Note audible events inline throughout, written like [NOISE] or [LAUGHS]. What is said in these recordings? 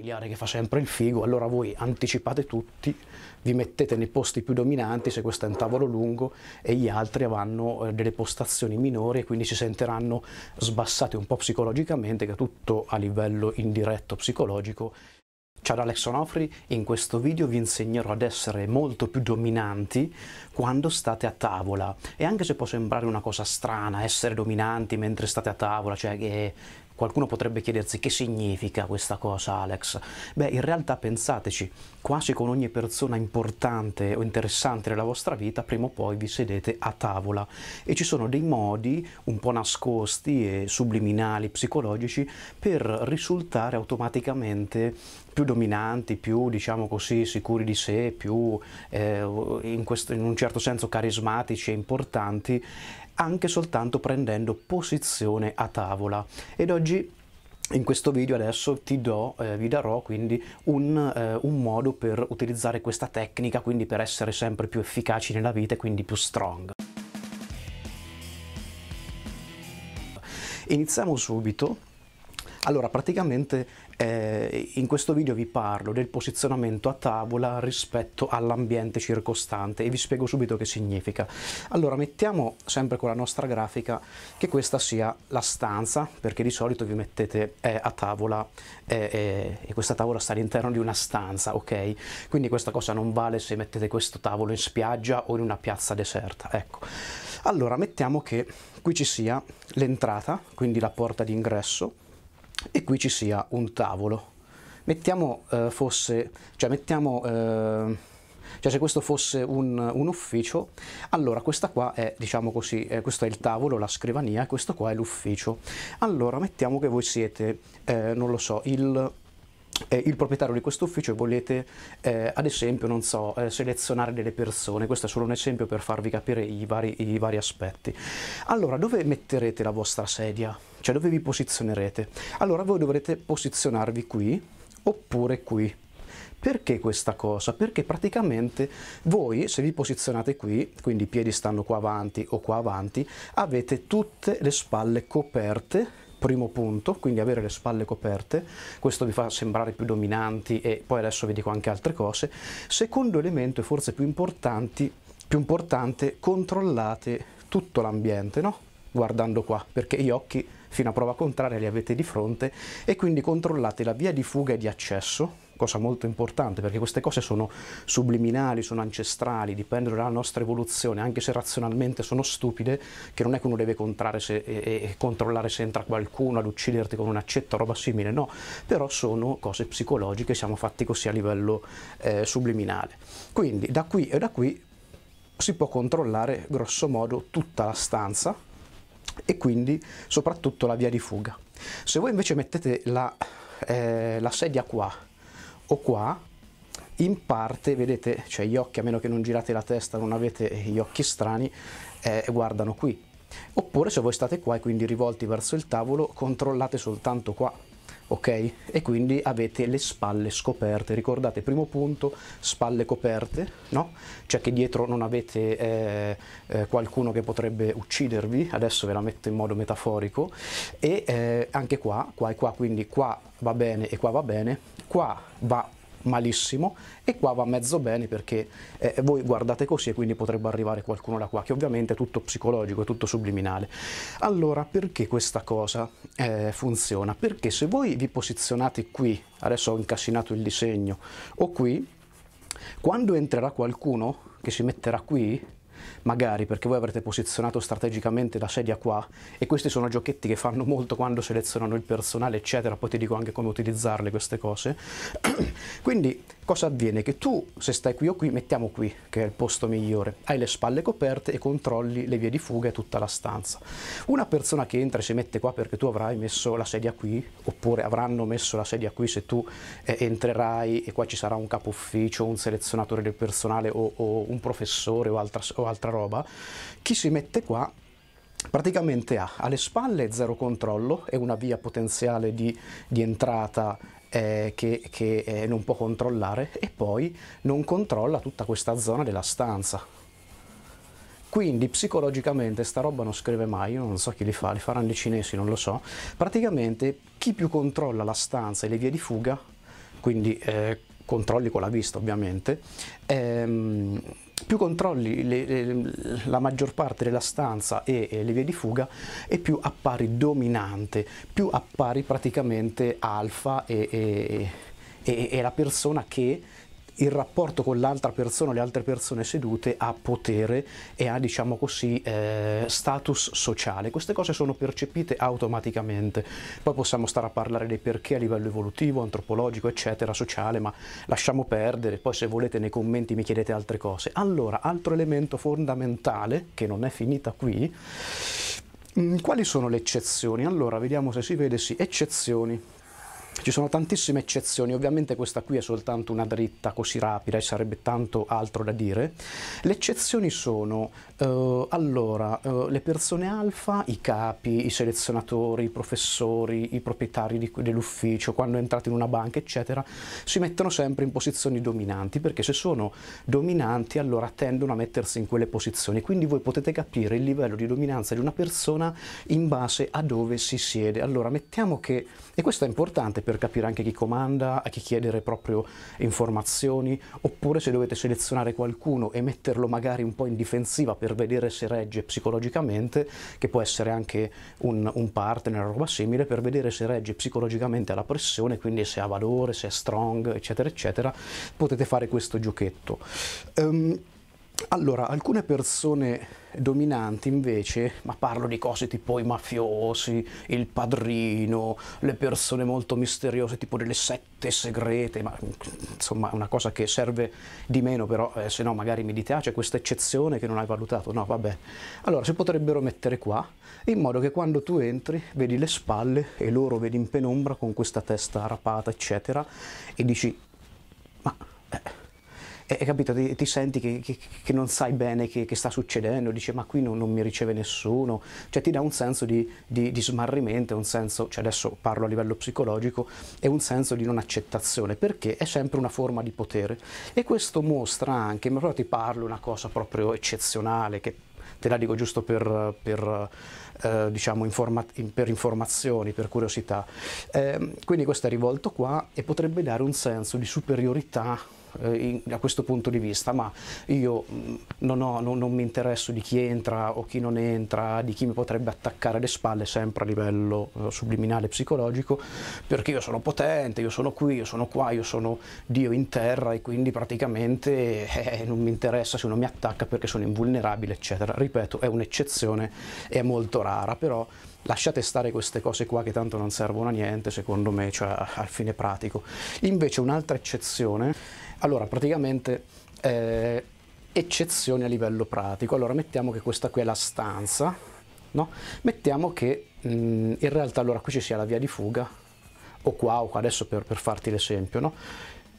immobiliare che fa sempre il figo, allora voi anticipate tutti, vi mettete nei posti più dominanti, se questo è un tavolo lungo, e gli altri avranno eh, delle postazioni minori e quindi si sentiranno sbassati un po' psicologicamente, che è tutto a livello indiretto psicologico. Ciao da Alex Onofri, in questo video vi insegnerò ad essere molto più dominanti quando state a tavola e anche se può sembrare una cosa strana essere dominanti mentre state a tavola, cioè che Qualcuno potrebbe chiedersi che significa questa cosa Alex? Beh, in realtà pensateci, quasi con ogni persona importante o interessante nella vostra vita, prima o poi vi sedete a tavola e ci sono dei modi un po' nascosti e subliminali, psicologici, per risultare automaticamente più dominanti, più diciamo così sicuri di sé, più eh, in, questo, in un certo senso carismatici e importanti, anche soltanto prendendo posizione a tavola. Ed oggi in questo video adesso ti do, eh, vi darò quindi un, eh, un, modo per utilizzare questa tecnica, quindi per essere sempre più efficaci nella vita e quindi più strong. Iniziamo subito allora, praticamente eh, in questo video vi parlo del posizionamento a tavola rispetto all'ambiente circostante e vi spiego subito che significa. Allora, mettiamo sempre con la nostra grafica che questa sia la stanza, perché di solito vi mettete eh, a tavola eh, eh e questa tavola sta all'interno di una stanza, ok? Quindi questa cosa non vale se mettete questo tavolo in spiaggia o in una piazza deserta, ecco. Allora, mettiamo che qui ci sia l'entrata, quindi la porta d'ingresso, e qui ci sia un tavolo. Mettiamo eh, fosse, cioè mettiamo, eh, cioè se questo fosse un, un, ufficio, allora questa qua è, diciamo così, eh, questo è il tavolo, la scrivania, e questo qua è l'ufficio. Allora mettiamo che voi siete, eh, non lo so, il eh, il proprietario di questo ufficio e volete eh, ad esempio non so eh, selezionare delle persone questo è solo un esempio per farvi capire i vari, i vari aspetti allora dove metterete la vostra sedia cioè dove vi posizionerete. Allora voi dovrete posizionarvi qui oppure qui. Perché questa cosa? Perché praticamente voi se vi posizionate qui, quindi i piedi stanno qua avanti o qua avanti, avete tutte le spalle coperte primo punto, quindi avere le spalle coperte, questo vi fa sembrare più dominanti e poi adesso vi dico anche altre cose. Secondo elemento e forse più, più importante, controllate tutto l'ambiente, no? guardando qua, perché gli occhi fino a prova contraria li avete di fronte e quindi controllate la via di fuga e di accesso, cosa molto importante perché queste cose sono subliminali, sono ancestrali, dipendono dalla nostra evoluzione, anche se razionalmente sono stupide, che non è che uno deve se, e, e controllare se entra qualcuno ad ucciderti con un'accetta o roba simile, no, però sono cose psicologiche, siamo fatti così a livello eh, subliminale. Quindi da qui e da qui si può controllare grosso modo tutta la stanza e quindi soprattutto la via di fuga. Se voi invece mettete la, eh, la sedia qua o qua, in parte vedete, cioè gli occhi, a meno che non girate la testa, non avete gli occhi strani, eh, guardano qui. Oppure se voi state qua e quindi rivolti verso il tavolo, controllate soltanto qua ok? E quindi avete le spalle scoperte, ricordate primo punto, spalle coperte, no? Cioè che dietro non avete eh, eh, qualcuno che potrebbe uccidervi, adesso ve la metto in modo metaforico, e eh, anche qua, qua e qua, quindi qua va bene e qua va bene, qua va malissimo e qua va mezzo bene perché eh, voi guardate così e quindi potrebbe arrivare qualcuno da qua, che ovviamente è tutto psicologico, è tutto subliminale. Allora, perché questa cosa eh, funziona? Perché se voi vi posizionate qui, adesso ho incasinato il disegno, o qui, quando entrerà qualcuno che si metterà qui, magari perché voi avrete posizionato strategicamente la sedia qua e questi sono giochetti che fanno molto quando selezionano il personale eccetera, poi ti dico anche come utilizzarle queste cose. [CLEARS THROAT] Quindi cosa avviene? Che tu se stai qui o qui, mettiamo qui che è il posto migliore, hai le spalle coperte e controlli le vie di fuga e tutta la stanza. Una persona che entra e si mette qua perché tu avrai messo la sedia qui oppure avranno messo la sedia qui se tu eh, entrerai e qua ci sarà un capo ufficio, un selezionatore del personale o, o un professore o altra, o altra roba, chi si mette qua praticamente ha alle spalle zero controllo e una via potenziale di, di entrata eh, che, che eh, non può controllare e poi non controlla tutta questa zona della stanza. Quindi psicologicamente sta roba non scrive mai, io non so chi li fa, li faranno i cinesi, non lo so. Praticamente chi più controlla la stanza e le vie di fuga, quindi eh, controlli con la vista ovviamente, ehm, più controlli le, le, la maggior parte della stanza e, e, le vie di fuga e più appari dominante, più appari praticamente alfa e, e, e la persona che il rapporto con l'altra persona, le altre persone sedute, ha potere e ha, diciamo così, eh, status sociale. Queste cose sono percepite automaticamente. Poi possiamo stare a parlare dei perché a livello evolutivo, antropologico, eccetera, sociale, ma lasciamo perdere. Poi se volete nei commenti mi chiedete altre cose. Allora, altro elemento fondamentale, che non è finita qui, mm, quali sono le eccezioni? Allora, vediamo se si vede, sì, eccezioni. Ci sono tantissime eccezioni, ovviamente questa qui è soltanto una dritta così rapida e sarebbe tanto altro da dire. Le eccezioni sono, eh, allora, eh, le persone alfa, i capi, i selezionatori, i professori, i proprietari dell'ufficio, quando entrate in una banca, eccetera, si mettono sempre in posizioni dominanti, perché se sono dominanti allora tendono a mettersi in quelle posizioni, quindi voi potete capire il livello di dominanza di una persona in base a dove si siede. Allora mettiamo che, e questo è importante per per capire anche chi comanda, a chi chiedere proprio informazioni, oppure se dovete selezionare qualcuno e metterlo magari un po' in difensiva per vedere se regge psicologicamente, che può essere anche un, un partner o roba simile, per vedere se regge psicologicamente alla pressione, quindi se ha valore, se è strong, eccetera, eccetera, potete fare questo giochetto. Um, allora, alcune persone dominanti invece, ma parlo di cose tipo i mafiosi, il padrino, le persone molto misteriose tipo delle sette segrete, ma insomma una cosa che serve di meno però, eh, se no magari mi dite ah c'è questa eccezione che non hai valutato, no vabbè. Allora si potrebbero mettere qua in modo che quando tu entri vedi le spalle e loro vedi in penombra con questa testa rapata eccetera e dici ma... Eh, e, eh, eh, capito, ti, ti senti che, che, che, non sai bene che, che sta succedendo, dici ma qui non, non, mi riceve nessuno, cioè ti dà un senso di, di, di smarrimento, un senso, cioè adesso parlo a livello psicologico, è un senso di non accettazione, perché è sempre una forma di potere. E questo mostra anche, ma proprio ti parlo una cosa proprio eccezionale, che te la dico giusto per, per, eh, diciamo informa per informazioni, per curiosità. Eh, quindi questo è rivolto qua e potrebbe dare un senso di superiorità eh, in, da questo punto di vista, ma io mm, non, ho, non, non mi interesso di chi entra o chi non entra, di chi mi potrebbe attaccare le spalle sempre a livello eh, subliminale psicologico, perché io sono potente, io sono qui, io sono qua, io sono Dio in terra e quindi praticamente eh, eh non mi interessa se uno mi attacca perché sono invulnerabile, eccetera. Ripeto, è un'eccezione, è molto rara, però lasciate stare queste cose qua che tanto non servono a niente, secondo me, cioè al fine pratico. Invece un'altra eccezione, allora praticamente eh, eccezioni a livello pratico. Allora mettiamo che questa qui è la stanza, no? Mettiamo che mh, mm, in realtà allora qui ci sia la via di fuga, o qua o qua, adesso per, per farti l'esempio, no?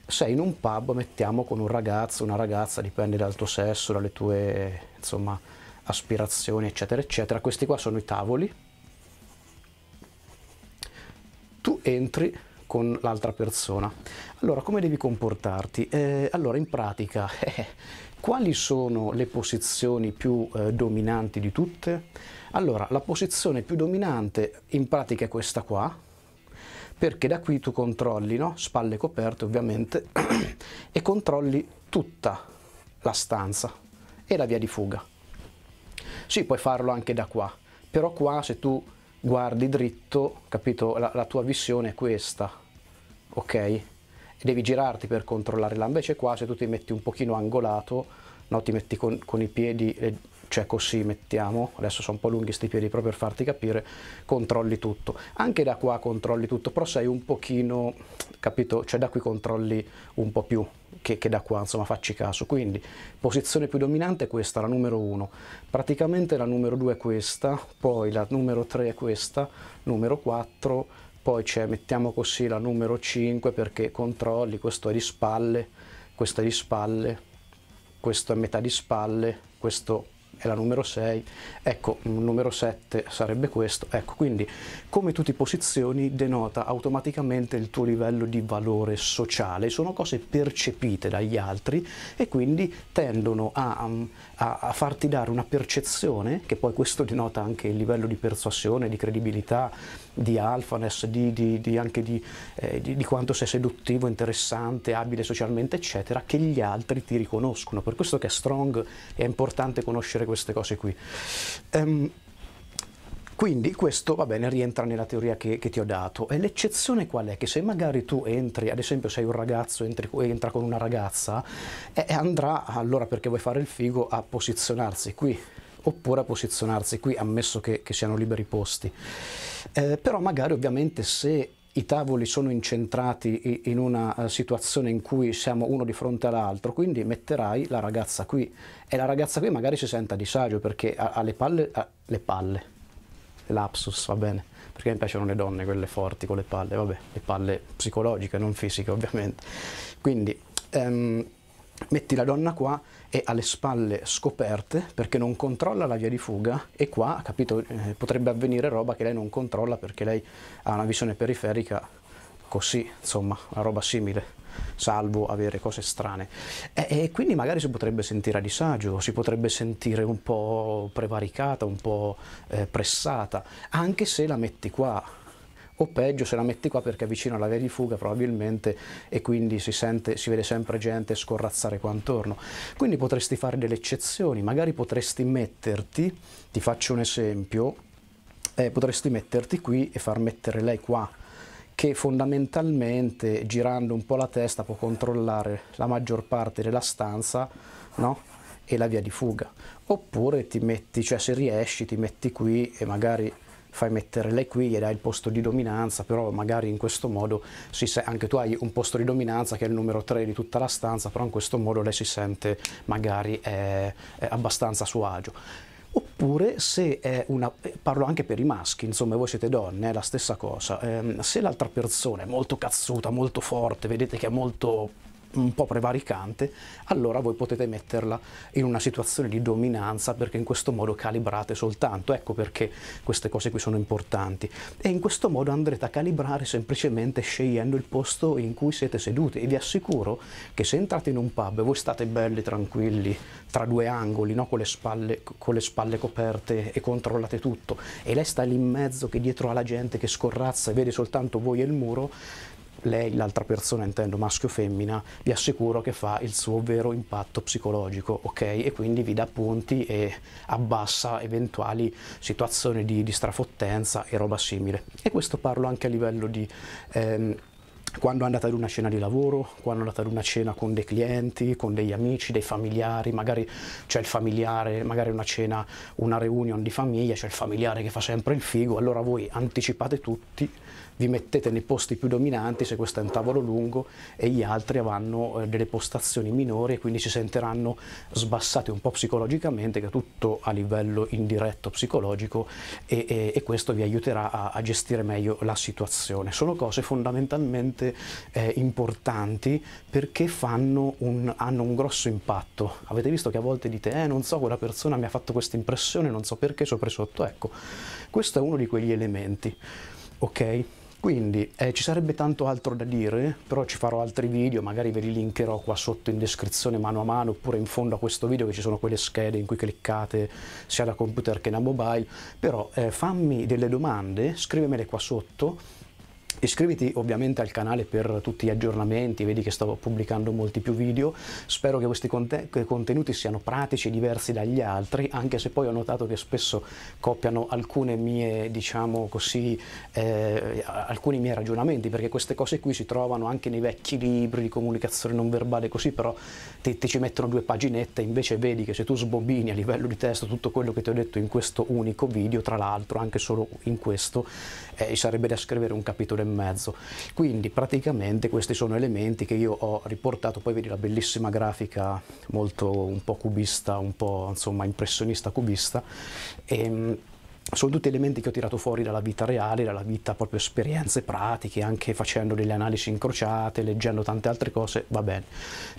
sei in un pub, mettiamo con un ragazzo, una ragazza, dipende dal tuo sesso, dalle tue insomma, aspirazioni, eccetera, eccetera. Questi qua sono i tavoli, tu entri con l'altra persona. Allora, come devi comportarti? Eh, allora, in pratica, eh, [LAUGHS] quali sono le posizioni più eh, dominanti di tutte? Allora, la posizione più dominante in pratica è questa qua, perché da qui tu controlli, no? spalle coperte ovviamente, [CLEARS THROAT] e controlli tutta la stanza e la via di fuga. Sì, puoi farlo anche da qua, però qua se tu guardi dritto, capito? La, la, tua visione è questa, ok? E devi girarti per controllare là. Invece qua se tu ti metti un pochino angolato, no? ti metti con, con i piedi, cioè così mettiamo, adesso sono un po' lunghi questi piedi proprio per farti capire, controlli tutto. Anche da qua controlli tutto, però sei un pochino, capito? Cioè da qui controlli un po' più, che, che, da qua, insomma facci caso. Quindi posizione più dominante è questa, la numero 1, praticamente la numero 2 è questa, poi la numero 3 è questa, numero 4, poi c'è, mettiamo così, la numero 5 perché controlli, questo è di spalle, questo è di spalle, questo è metà di spalle, questo è la numero 6, ecco un numero 7 sarebbe questo, ecco quindi come tu ti posizioni denota automaticamente il tuo livello di valore sociale, sono cose percepite dagli altri e quindi tendono a, um, a, a farti dare una percezione, che poi questo denota anche il livello di persuasione, di credibilità, di alfaness, di, di, di anche eh, di, quanto sei seduttivo, interessante, abile socialmente, eccetera, che gli altri ti riconoscono. Per questo che è strong è importante conoscere queste cose qui. Um, quindi questo, va bene, rientra nella teoria che, che ti ho dato. E l'eccezione qual è? Che se magari tu entri, ad esempio sei un ragazzo, entri, entra con una ragazza, e eh, andrà allora perché vuoi fare il figo a posizionarsi qui, oppure a posizionarsi qui, ammesso che, che siano liberi posti eh, però magari ovviamente se i tavoli sono incentrati in una eh, situazione in cui siamo uno di fronte all'altro, quindi metterai la ragazza qui e la ragazza qui magari si sente a disagio perché ha, le palle, ha le palle, lapsus va bene, perché mi piacciono le donne quelle forti con le palle, vabbè, le palle psicologiche, non fisiche ovviamente. Quindi, um, metti la donna qua e ha le spalle scoperte perché non controlla la via di fuga e qua, capito, eh, potrebbe avvenire roba che lei non controlla perché lei ha una visione periferica così, insomma, una roba simile salvo avere cose strane. E, e, quindi magari si potrebbe sentire a disagio, si potrebbe sentire un po' prevaricata, un po' eh, pressata, anche se la metti qua o peggio se la metti qua perché è vicino alla via di fuga probabilmente e quindi si, sente, si vede sempre gente scorrazzare qua intorno. Quindi potresti fare delle eccezioni, magari potresti metterti, ti faccio un esempio, eh, potresti metterti qui e far mettere lei qua che fondamentalmente girando un po' la testa può controllare la maggior parte della stanza no? e la via di fuga oppure ti metti, cioè se riesci ti metti qui e magari fai mettere lei qui e hai il posto di dominanza, però magari in questo modo anche tu hai un posto di dominanza che è il numero 3 di tutta la stanza, però in questo modo lei si sente magari eh, eh abbastanza a suo agio. Oppure se è una, eh, parlo anche per i maschi, insomma voi siete donne, è la stessa cosa, eh, se l'altra persona è molto cazzuta, molto forte, vedete che è molto un po' prevaricante, allora voi potete metterla in una situazione di dominanza perché in questo modo calibrate soltanto. Ecco perché queste cose qui sono importanti. E in questo modo andrete a calibrare semplicemente scegliendo il posto in cui siete seduti e vi assicuro che se entrate in un pub e voi state belli, tranquilli, tra due angoli, no? con, le spalle, con le spalle coperte e controllate tutto e lei sta lì in mezzo che dietro alla gente che scorrazza e vede soltanto voi e il muro, lei, l'altra persona, intendo maschio o femmina, vi assicuro che fa il suo vero impatto psicologico, ok? E quindi vi dà punti e abbassa eventuali situazioni di, di strafottenza e roba simile. E questo parlo anche a livello di... Ehm, quando è andata ad una cena di lavoro, quando è andata ad una cena con dei clienti, con degli amici, dei familiari, magari c'è il familiare, magari una cena, una reunion di famiglia, c'è il familiare che fa sempre il figo, allora voi anticipate tutti, vi mettete nei posti più dominanti se questo è un tavolo lungo e gli altri avranno eh, delle postazioni minori e quindi si sentiranno sbassati un po' psicologicamente, che è tutto a livello indiretto psicologico e, e, e questo vi aiuterà a, a gestire meglio la situazione. Sono cose fondamentalmente veramente eh, importanti perché un, hanno un grosso impatto. Avete visto che a volte dite, eh non so, quella persona mi ha fatto questa impressione, non so perché, sopra e sotto. Ecco, questo è uno di quegli elementi, ok? Quindi eh, ci sarebbe tanto altro da dire, però ci farò altri video, magari ve li linkerò qua sotto in descrizione mano a mano oppure in fondo a questo video che ci sono quelle schede in cui cliccate sia da computer che da mobile, però eh, fammi delle domande, scrivemele qua sotto Iscriviti ovviamente al canale per tutti gli aggiornamenti, vedi che sto pubblicando molti più video, spero che questi conten contenuti siano pratici e diversi dagli altri, anche se poi ho notato che spesso copiano alcune mie, diciamo così, eh, alcuni miei ragionamenti, perché queste cose qui si trovano anche nei vecchi libri di comunicazione non verbale così, però ti, ti ci mettono due paginette, invece vedi che se tu sbobini a livello di testo tutto quello che ti ho detto in questo unico video, tra l'altro anche solo in questo, eh, sarebbe da scrivere un capitolo e mezzo. Quindi praticamente questi sono elementi che io ho riportato, poi vedi la bellissima grafica molto un po' cubista, un po' insomma impressionista cubista. E, ehm, sono tutti elementi che ho tirato fuori dalla vita reale, dalla vita proprio esperienze pratiche, anche facendo delle analisi incrociate, leggendo tante altre cose, va bene.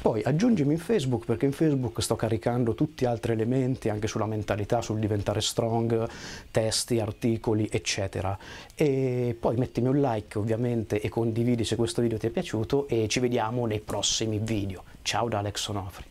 Poi aggiungimi in Facebook perché in Facebook sto caricando tutti altri elementi anche sulla mentalità, sul diventare strong, testi, articoli, eccetera. E poi mettimi un like ovviamente e condividi se questo video ti è piaciuto e ci vediamo nei prossimi video. Ciao da Alex Onofri.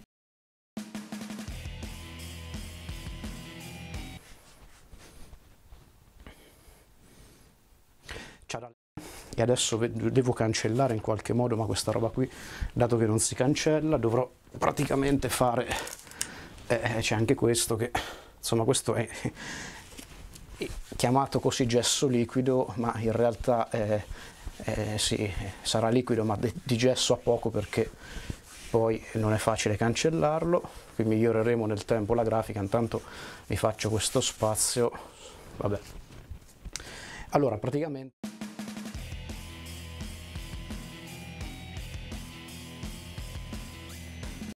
e adesso devo cancellare in qualche modo, ma questa roba qui, dato che non si cancella, dovrò praticamente fare... Eh, eh, c'è anche questo che, insomma, questo è chiamato così gesso liquido, ma in realtà eh, eh, sì, sarà liquido, ma di gesso a poco perché poi non è facile cancellarlo, qui miglioreremo nel tempo la grafica, intanto vi faccio questo spazio, vabbè. Allora, praticamente...